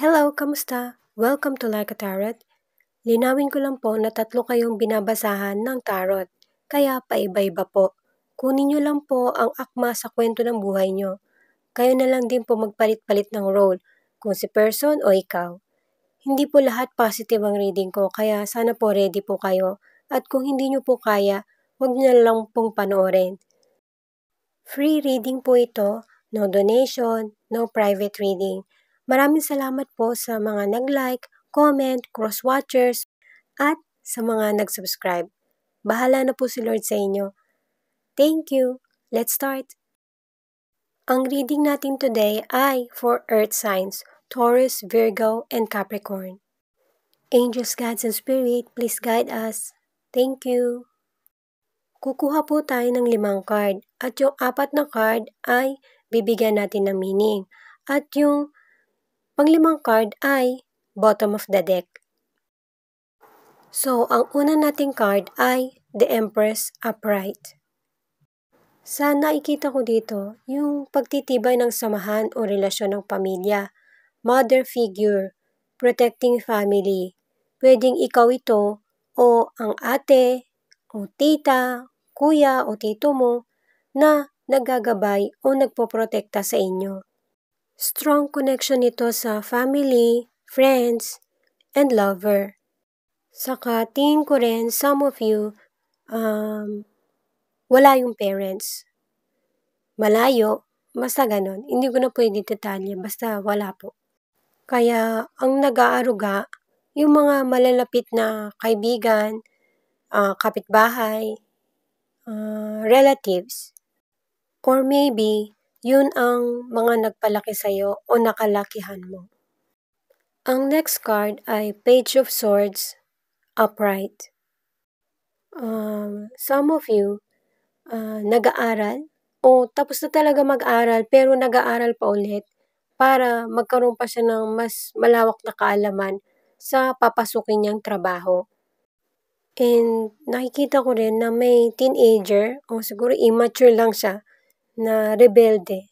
Hello, kamusta? Welcome to Like a Tarot. Linawin ko lang po na tatlo kayong binabasahan ng tarot, kaya paiba-iba po. Kunin nyo lang po ang akma sa kwento ng buhay nyo. Kayo na lang din po magpalit-palit ng role, kung si person o ikaw. Hindi po lahat positive ang reading ko, kaya sana po ready po kayo. At kung hindi nyo po kaya, huwag nyo lang pong panoorin. Free reading po ito, no donation, no private reading. Maraming salamat po sa mga nag-like, comment, cross-watchers, at sa mga nag-subscribe. Bahala na po si Lord sa inyo. Thank you. Let's start. Ang reading natin today ay for Earth Signs, Taurus, Virgo, and Capricorn. Angels, Gods, and Spirit, please guide us. Thank you. Kukuha po tayo ng limang card at yung apat na card ay bibigyan natin ng meaning. At yung Panglimang card ay bottom of the deck. So, ang una nating card ay The Empress Upright. Sa nakikita ko dito, yung pagtitibay ng samahan o relasyon ng pamilya, mother figure, protecting family. Pwedeng ikaw ito o ang ate, o tita, kuya o tito mo na nagagabay o nagpoprotekta sa inyo. Strong connection ito sa family, friends, and lover. Saka tingin ko rin some of you um, wala yung parents. Malayo, basta ganun. Hindi ko na pwede detalye, basta wala po. Kaya ang nag-aaruga, yung mga malalapit na kaibigan, uh, kapitbahay, uh, relatives, or maybe yun ang mga nagpalaki sa'yo o nakalakihan mo. Ang next card ay Page of Swords, Upright. Um, some of you, uh, nag-aaral o tapos na talaga mag-aaral pero nag-aaral pa ulit para magkaroon pa siya ng mas malawak na kaalaman sa papasukin niyang trabaho. And nakikita ko rin na may teenager o siguro immature lang siya na rebelde.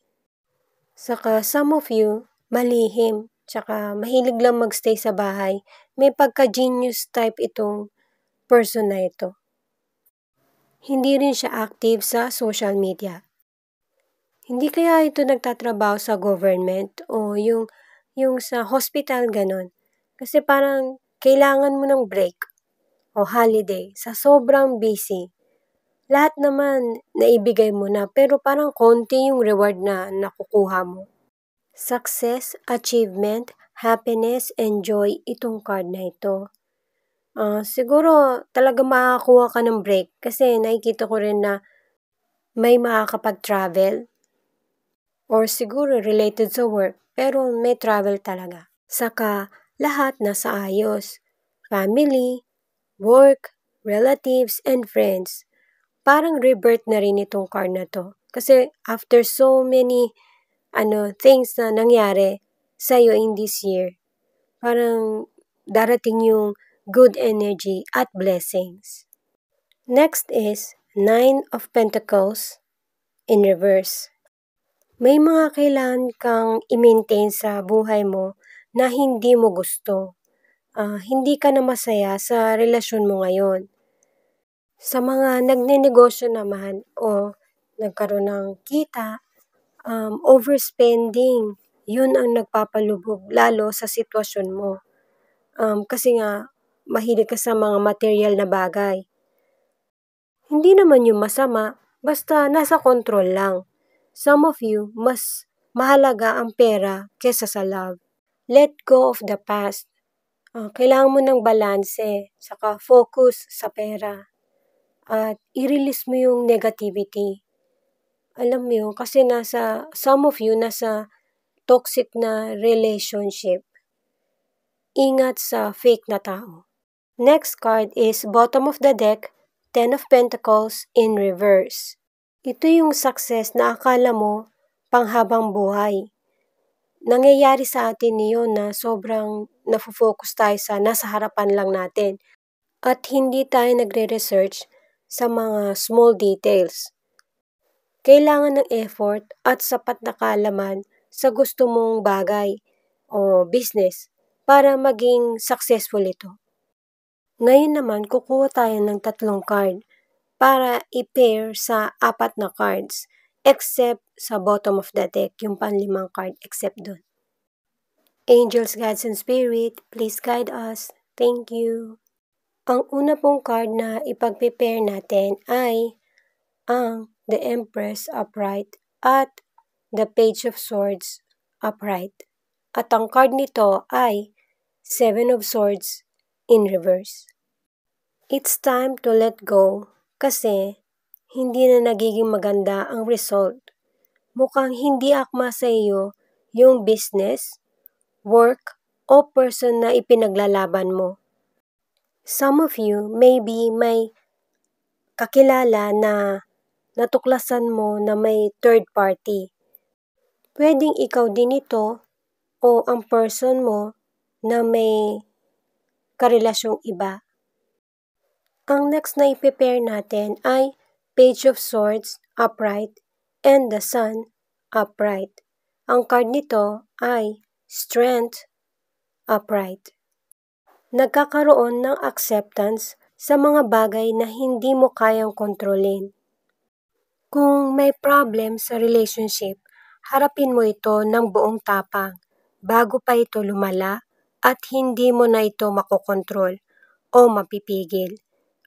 Saka some of you, malihim, tsaka mahilig lang magstay sa bahay. May pagka-genius type itong person na ito. Hindi rin siya active sa social media. Hindi kaya ito nagtatrabaho sa government o yung, yung sa hospital ganon. Kasi parang kailangan mo ng break o holiday sa sobrang busy lahat naman naibigay mo na pero parang konti yung reward na nakukuha mo. Success, achievement, happiness, and joy itong card na ito. Uh, siguro talaga makakakuha ka ng break kasi nakikita ko rin na may makakapag-travel or siguro related sa work pero may travel talaga. Saka lahat nasa ayos. Family, work, relatives, and friends parang rebirth na rin itong car na to. Kasi after so many ano things na nangyari sa sa'yo in this year, parang darating yung good energy at blessings. Next is Nine of Pentacles in reverse. May mga kailangan kang i-maintain sa buhay mo na hindi mo gusto. Uh, hindi ka na masaya sa relasyon mo ngayon. Sa mga nagnenegosyo naman o nagkaroon ng kita, um, overspending, yun ang nagpapalubog lalo sa sitwasyon mo. Um, kasi nga, mahilig ka sa mga material na bagay. Hindi naman yung masama, basta nasa control lang. Some of you, mas mahalaga ang pera kesa sa love. Let go of the past. Uh, kailangan mo ng balanse, saka focus sa pera at i-release mo yung negativity. Alam mo yun, kasi nasa, some of you nasa toxic na relationship. Ingat sa fake na tao. Next card is bottom of the deck, Ten of Pentacles in reverse. Ito yung success na akala mo panghabang buhay. Nangyayari sa atin niyon na sobrang nafo-focus tayo sa nasa harapan lang natin at hindi tayo nagre-research sa mga small details. Kailangan ng effort at sapat na kalaman sa gusto mong bagay o business para maging successful ito. Ngayon naman, kukuha tayo ng tatlong card para i-pair sa apat na cards except sa bottom of the deck, yung panlimang card except doon. Angels, Gods, and Spirit, please guide us. Thank you. Ang una pong card na ipag-prepare natin ay ang The Empress upright at The Page of Swords upright. At ang card nito ay Seven of Swords in reverse. It's time to let go kasi hindi na nagiging maganda ang result. Mukhang hindi akma sa iyo yung business, work, o person na ipinaglalaban mo Some of you maybe may kakilala na natuklasan mo na may third party. Pwedeng ikaw din ito o ang person mo na may karelasyong iba. Ang next na i iprepare natin ay Page of Swords, Upright, and the Sun, Upright. Ang card nito ay Strength, Upright nagkakaroon ng acceptance sa mga bagay na hindi mo kayang kontrolin. Kung may problem sa relationship, harapin mo ito ng buong tapang bago pa ito lumala at hindi mo na ito makokontrol o mapipigil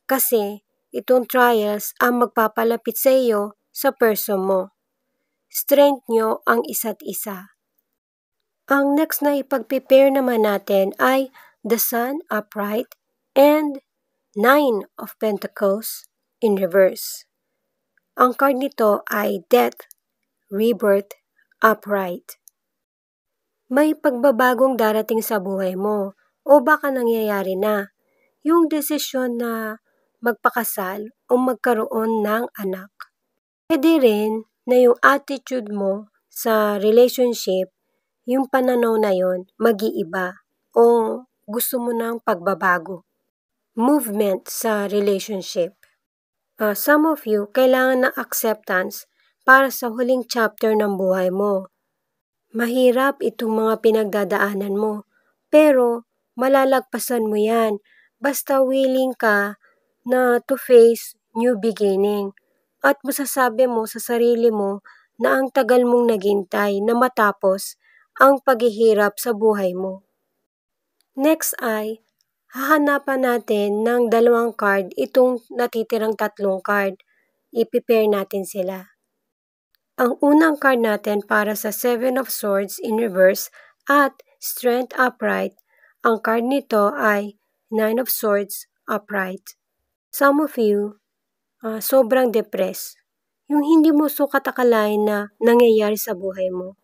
kasi itong trials ang magpapalapit sa iyo sa person mo. Strength nyo ang isa't isa. Ang next na ipag-prepare naman natin ay the sun upright, and nine of pentacles in reverse. Ang card nito ay death, rebirth, upright. May pagbabagong darating sa buhay mo o baka nangyayari na yung desisyon na magpakasal o magkaroon ng anak. Pwede rin na yung attitude mo sa relationship, yung pananaw na yon mag-iiba o gusto mo ng pagbabago. Movement sa relationship. Uh, some of you, kailangan ng acceptance para sa huling chapter ng buhay mo. Mahirap itong mga pinagdadaanan mo, pero malalagpasan mo yan basta willing ka na to face new beginning. At masasabi mo sa sarili mo na ang tagal mong naghintay na matapos ang paghihirap sa buhay mo. Next ay, hahanapan natin ng dalawang card itong natitirang tatlong card. I-prepare natin sila. Ang unang card natin para sa Seven of Swords in reverse at Strength upright, ang card nito ay Nine of Swords upright. Some of you, uh, sobrang depressed. Yung hindi mo sukat akalain na nangyayari sa buhay mo.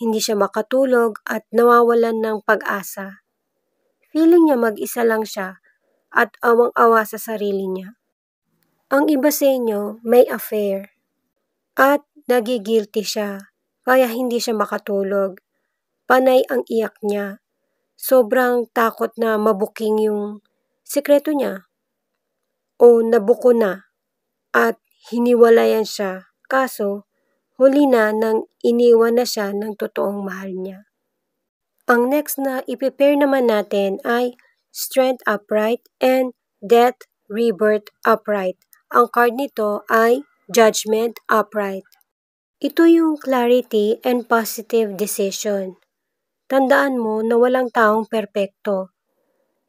Hindi siya makatulog at nawawalan ng pag-asa. Feeling niya mag-isa lang siya at awang-awa sa sarili niya. Ang iba sa inyo may affair at nagigilty siya kaya hindi siya makatulog. Panay ang iyak niya. Sobrang takot na mabuking yung sikreto niya. O nabuko na at hiniwalayan siya kaso Huli na nang iniwan na siya ng totoong mahal niya. Ang next na i-prepare naman natin ay Strength Upright and Death Rebirth Upright. Ang card nito ay Judgment Upright. Ito yung clarity and positive decision. Tandaan mo na walang taong perpekto.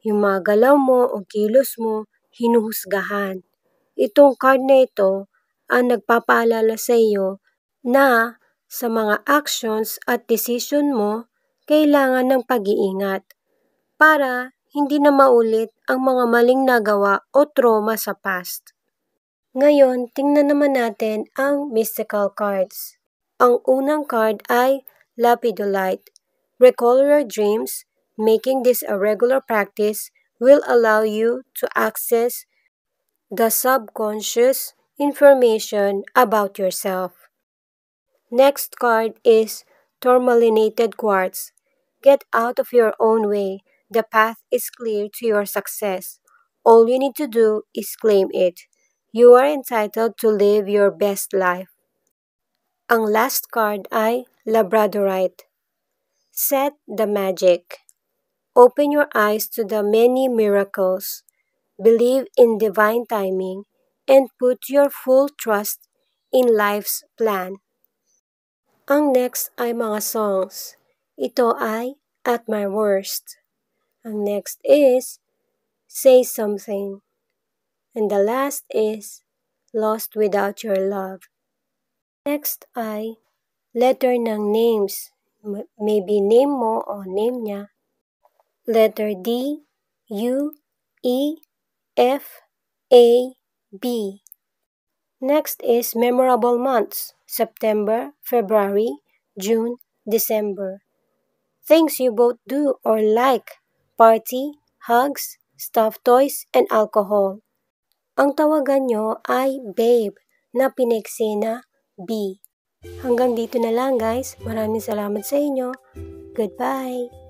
Yung mga galaw mo o kilos mo, hinuhusgahan. Itong card na ito ang nagpapaalala sa iyo na sa mga actions at decision mo kailangan ng pag-iingat para hindi na maulit ang mga maling nagawa o trauma sa past. Ngayon, tingnan naman natin ang mystical cards. Ang unang card ay Lapidolite. Recall your dreams. Making this a regular practice will allow you to access the subconscious information about yourself. Next card is Tourmalinated Quartz. Get out of your own way. The path is clear to your success. All you need to do is claim it. You are entitled to live your best life. Ang last card ay Labradorite. Set the magic. Open your eyes to the many miracles. Believe in divine timing and put your full trust in life's plan. Ang next ay mga songs. Ito ay At My Worst. Ang next is Say Something. And the last is Lost Without Your Love. Next ay letter ng names. Maybe name mo o name niya. Letter D, U, E, F, A, B. Next is memorable months, September, February, June, December. Things you both do or like, party, hugs, stuffed toys, and alcohol. Ang tawagan nyo ay babe na piniksi B. Hanggang dito na lang guys. Maraming salamat sa inyo. Goodbye!